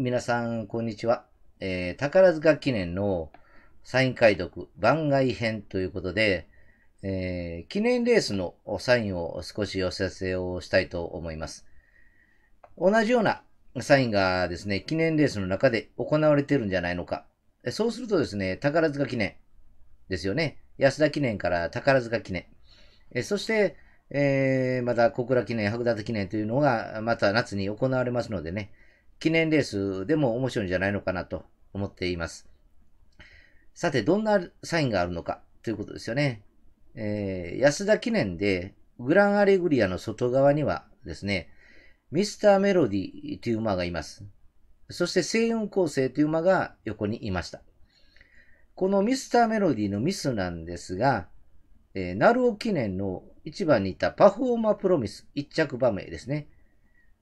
皆さん、こんにちは。えー、宝塚記念のサイン解読番外編ということで、えー、記念レースのサインを少しお知らせをしたいと思います。同じようなサインがですね、記念レースの中で行われてるんじゃないのか。そうするとですね、宝塚記念ですよね。安田記念から宝塚記念。えそして、えー、また小倉記念、白館記念というのが、また夏に行われますのでね、記念レースでも面白いんじゃないのかなと思っています。さて、どんなサインがあるのかということですよね。えー、安田記念で、グランアレグリアの外側にはですね、ミスターメロディという馬がいます。そして、星雲構成という馬が横にいました。このミスターメロディのミスなんですが、えー、ナルオ記念の1番にいたパフォーマープロミス1着場名ですね。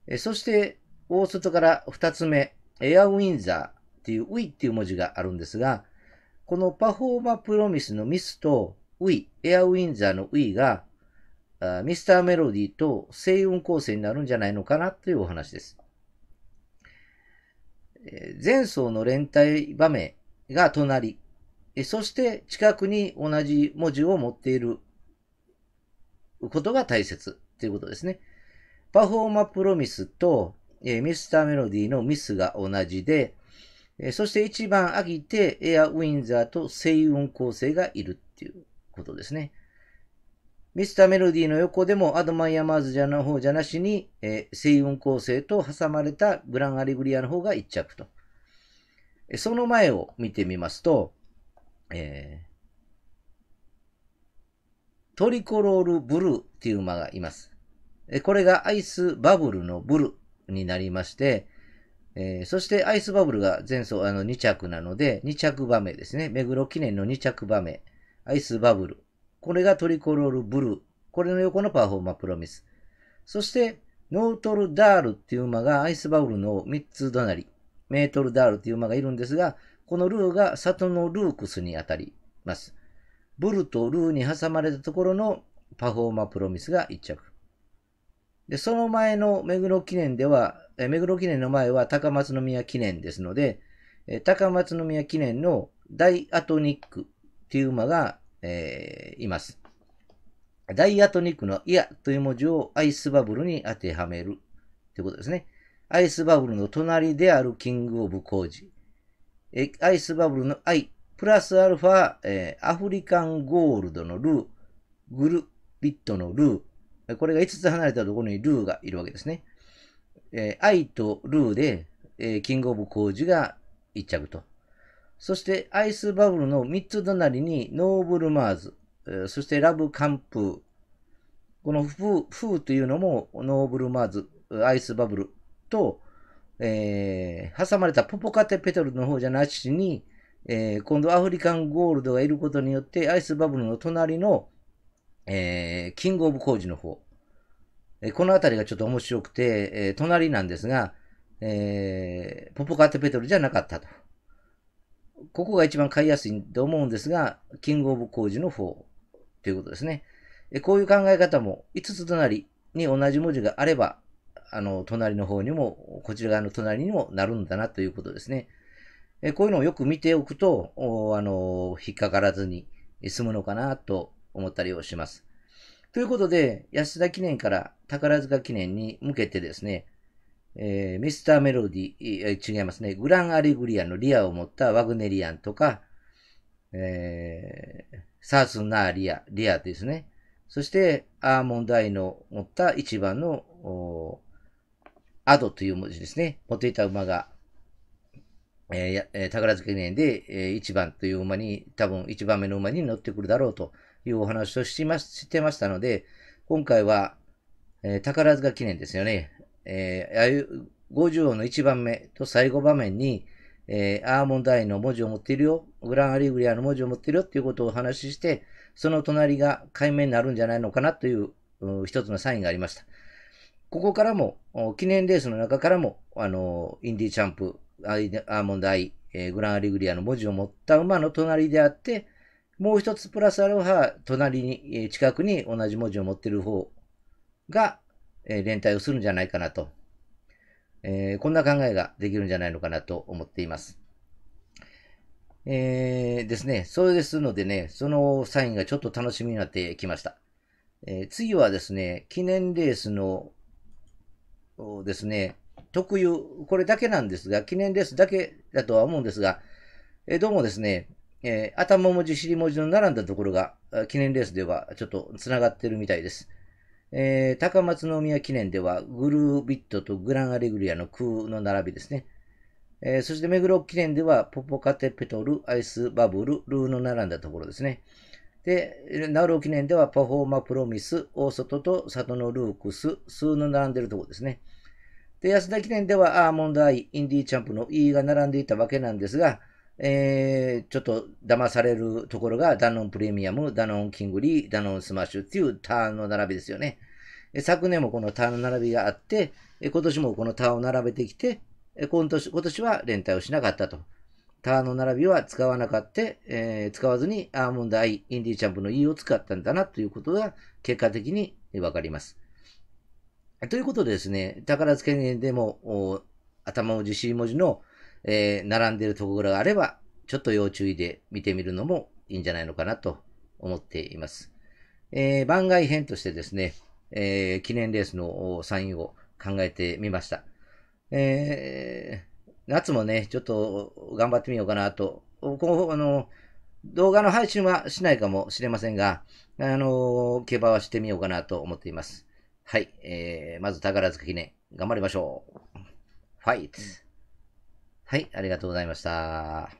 えー、そして、大外から2つ目、エアウィンザーっていうウィっていう文字があるんですが、このパフォーマープロミスのミスとウィ、エアウィンザーのウィが、ミスターメロディと声音構成になるんじゃないのかなというお話です。前奏の連帯場面が隣、そして近くに同じ文字を持っていることが大切ということですね。パフォーマープロミスとえミスターメロディーのミスが同じで、えそして一番飽きてエアウィンザーと星雲構成がいるっていうことですね。ミスターメロディーの横でもアドマイヤマーズじゃの方じゃなしに、えー、星雲構成と挟まれたグランアレグリアの方が一着と。その前を見てみますと、えー、トリコロールブルーっていう馬がいます。これがアイスバブルのブルになりまして、えー、そしてアイスバブルが前走あの2着なので、2着場目ですね。目黒記念の2着場目。アイスバブル。これがトリコロールブルー。これの横のパフォーマープロミス。そして、ノートルダールっていう馬がアイスバブルの3つ隣。メートルダールっていう馬がいるんですが、このルーが里のルークスに当たります。ブルとルーに挟まれたところのパフォーマープロミスが1着。で、その前の目黒記念では、え目黒記念の前は高松宮記念ですので、え高松宮記念のダイアトニックっていう馬が、えー、います。ダイアトニックのイヤという文字をアイスバブルに当てはめるということですね。アイスバブルの隣であるキングオブージ。えアイスバブルのイ、プラスアルファ、えー、アフリカンゴールドのルー、グルビットのルー、これが5つ離れたところにルーがいるわけですね。えー、愛とルーで、えー、キングオブコウジが1着と。そしてアイスバブルの3つ隣にノーブルマーズ、えー、そしてラブカンプー。このフー、フーというのもノーブルマーズ、アイスバブルと、えー、挟まれたポポカテペトルの方じゃなしに、えー、今度アフリカンゴールドがいることによってアイスバブルの隣のえー、キングオブ工事の方。えこの辺りがちょっと面白くて、えー、隣なんですが、えー、ポポカーテペトルじゃなかったと。ここが一番買いやすいと思うんですが、キングオブ工事の方ということですね。えこういう考え方も5つ隣に同じ文字があれば、あの、隣の方にも、こちら側の隣にもなるんだなということですね。えこういうのをよく見ておくと、あの、引っかからずに済むのかなと思ったりをします。ということで、安田記念から宝塚記念に向けてですね、えー、ミスターメロディ、え違いますね、グランアレグリアのリアを持ったワグネリアンとか、えー、サースナーリア、リアですね。そして、アーモンドアイの持った一番の、アドという文字ですね。持っていた馬がえー、宝塚記念で、えー、1番という馬に、多分1番目の馬に乗ってくるだろうというお話をしましてましたので、今回は、えー、宝塚記念ですよね。えー、あ50王の1番目と最後場面に、えー、アーモンドアイの文字を持っているよ、グランアリグリアの文字を持っているよっていうことをお話しして、その隣が解明になるんじゃないのかなというう一つのサインがありました。ここからも、記念レースの中からも、あの、インディーチャンプアーモンドアイ、えー、グランアリグリアの文字を持った馬の隣であって、もう一つプラスアルファ、隣に、えー、近くに同じ文字を持ってる方が、えー、連帯をするんじゃないかなと。えこんな考えができるんじゃないのかなと思っています。えですね。それですのでね、そのサインがちょっと楽しみになってきました。え次はですね、記念レースのですね、特有、これだけなんですが、記念レースだけだとは思うんですが、えどうもですね、えー、頭文字、尻文字の並んだところが、記念レースではちょっと繋がってるみたいです。えー、高松宮記念では、グルービットとグランアレグリアの空の並びですね。えー、そして目黒記念では、ポポカテペトル、アイスバブル、ルーの並んだところですね。で、ナウロ記念では、パフォーマープロミス、大外と里のルークス、数の並んでるところですね。で、安田記念ではアーモンドアイ、インディーチャンプの E が並んでいたわけなんですが、えー、ちょっと騙されるところがダノンプレミアム、ダノンキングリー、ダノンスマッシュっていうターンの並びですよね。昨年もこのターンの並びがあって、今年もこのターンを並べてきて、今年今年は連帯をしなかったと。ターンの並びは使わなかった、えー、使わずにアーモンドアイ、インディーチャンプの E を使ったんだなということが結果的にわかります。ということでですね、宝付けでも、頭文字尻文字の、えー、並んでいるところがあれば、ちょっと要注意で見てみるのもいいんじゃないのかなと思っています。えー、番外編としてですね、えー、記念レースのサインを考えてみました。えー、夏もね、ちょっと頑張ってみようかなと。こうあの動画の配信はしないかもしれませんが、あの、競馬はしてみようかなと思っています。はい。えー、まず宝塚記念、頑張りましょう。ファイト。うん、はい、ありがとうございました。